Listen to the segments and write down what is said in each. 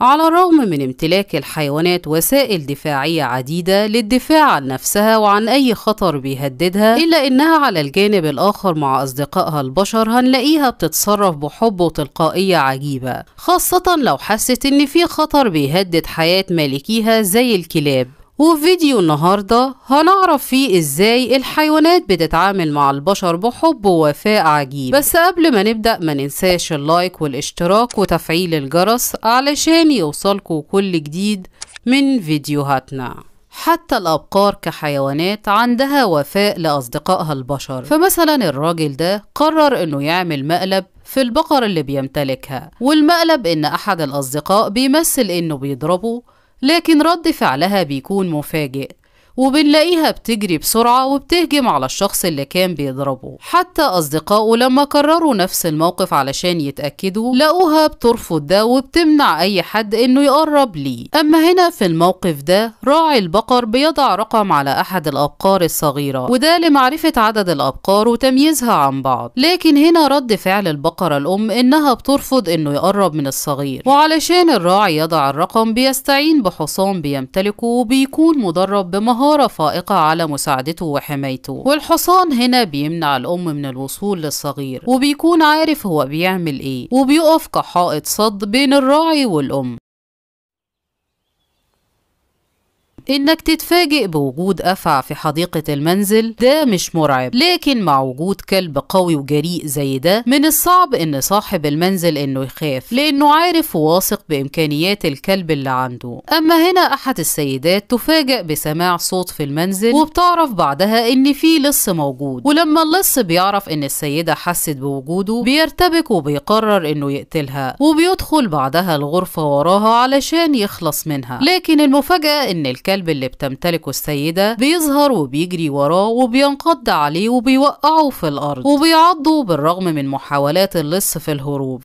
على الرغم من امتلاك الحيوانات وسائل دفاعية عديدة للدفاع عن نفسها وعن أي خطر بيهددها إلا إنها على الجانب الآخر مع أصدقائها البشر هنلاقيها بتتصرف بحب وتلقائية عجيبة خاصة لو حست إن في خطر بيهدد حياة مالكيها زي الكلاب وفي فيديو النهاردة هنعرف فيه ازاي الحيوانات بتتعامل مع البشر بحب ووفاء عجيب بس قبل ما نبدأ ما ننساش اللايك والاشتراك وتفعيل الجرس علشان يوصلكوا كل جديد من فيديوهاتنا حتى الأبقار كحيوانات عندها وفاء لأصدقائها البشر فمثلا الراجل ده قرر أنه يعمل مقلب في البقر اللي بيمتلكها والمقلب أن أحد الأصدقاء بيمثل أنه بيضربه لكن رد فعلها بيكون مفاجئ وبنلاقيها بتجري بسرعة وبتهجم على الشخص اللي كان بيضربه حتى أصدقائه لما كرروا نفس الموقف علشان يتأكدوا لقوها بترفض ده وبتمنع أي حد إنه يقرب ليه أما هنا في الموقف ده راعي البقر بيضع رقم على أحد الأبقار الصغيرة وده لمعرفة عدد الأبقار وتمييزها عن بعض لكن هنا رد فعل البقرة الأم إنها بترفض إنه يقرب من الصغير وعلشان الراعي يضع الرقم بيستعين بحصان بيمتلكه وبيكون مدرب بمهارة مهارة فائقة على مساعدته وحمايته والحصان هنا بيمنع الأم من الوصول للصغير وبيكون عارف هو بيعمل إيه وبيقف كحائط صد بين الراعي والأم إنك تتفاجئ بوجود أفعى في حديقة المنزل ده مش مرعب لكن مع وجود كلب قوي وجريء زي ده من الصعب إن صاحب المنزل إنه يخاف لأنه عارف وواثق بإمكانيات الكلب اللي عنده أما هنا أحد السيدات تفاجئ بسماع صوت في المنزل وبتعرف بعدها إن في لص موجود ولما اللص بيعرف إن السيدة حست بوجوده بيرتبك وبيقرر إنه يقتلها وبيدخل بعدها الغرفة وراها علشان يخلص منها لكن المفاجأة إن الكلب الكلب اللي بتمتلكه السيدة بيظهر وبيجري وراه وبينقض عليه وبيوقعه في الأرض وبيعضه بالرغم من محاولات اللص في الهروب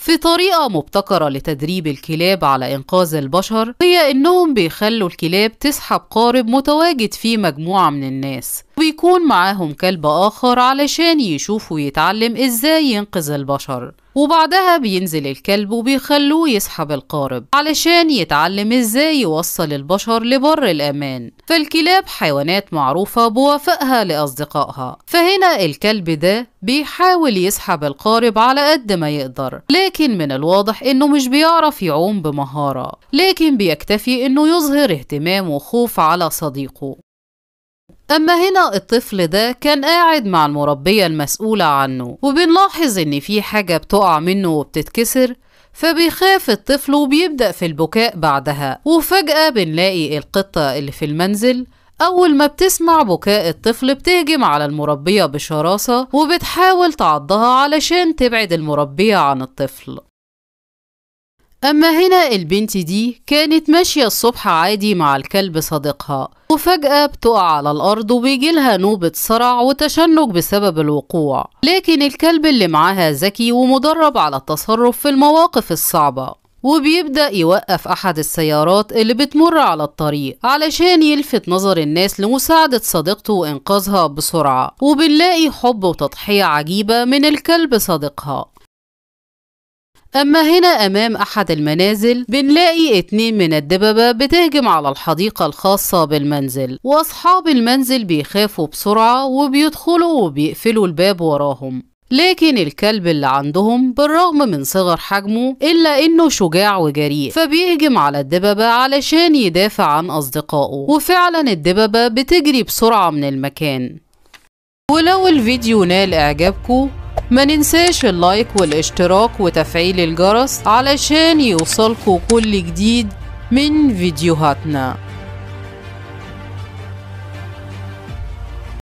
في طريقة مبتكرة لتدريب الكلاب على إنقاذ البشر هي إنهم بيخلوا الكلاب تسحب قارب متواجد فيه مجموعة من الناس يكون معاهم كلب آخر علشان يشوفوا يتعلم إزاي ينقذ البشر وبعدها بينزل الكلب وبيخلوه يسحب القارب علشان يتعلم ازاي يوصل البشر لبر الأمان فالكلاب حيوانات معروفة بوفائها لأصدقائها فهنا الكلب ده بيحاول يسحب القارب على قد ما يقدر لكن من الواضح انه مش بيعرف يعوم بمهارة لكن بيكتفي انه يظهر اهتمام وخوف على صديقه أما هنا الطفل ده كان قاعد مع المربية المسؤولة عنه وبنلاحظ إن في حاجة بتقع منه وبتتكسر فبيخاف الطفل وبيبدأ في البكاء بعدها وفجأة بنلاقي القطة اللي في المنزل أول ما بتسمع بكاء الطفل بتهجم على المربية بشراسة وبتحاول تعضها علشان تبعد المربية عن الطفل أما هنا البنت دي كانت ماشية الصبح عادي مع الكلب صديقها وفجأة بتقع على الأرض وبيجيلها نوبة صرع وتشنج بسبب الوقوع لكن الكلب اللي معاها ذكي ومدرب على التصرف في المواقف الصعبة وبيبدأ يوقف أحد السيارات اللي بتمر على الطريق علشان يلفت نظر الناس لمساعدة صديقته وإنقاذها بسرعة وبنلاقي حب وتضحية عجيبة من الكلب صديقها أما هنا أمام أحد المنازل بنلاقي اتنين من الدببة بتهجم على الحديقة الخاصة بالمنزل وأصحاب المنزل بيخافوا بسرعة وبيدخلوا وبيقفلوا الباب وراهم لكن الكلب اللي عندهم بالرغم من صغر حجمه إلا إنه شجاع وجريء فبيهجم على الدببة علشان يدافع عن أصدقائه وفعلا الدببة بتجري بسرعة من المكان ولو الفيديو نال إعجابكم ما ننساش اللايك والاشتراك وتفعيل الجرس علشان يوصلكوا كل جديد من فيديوهاتنا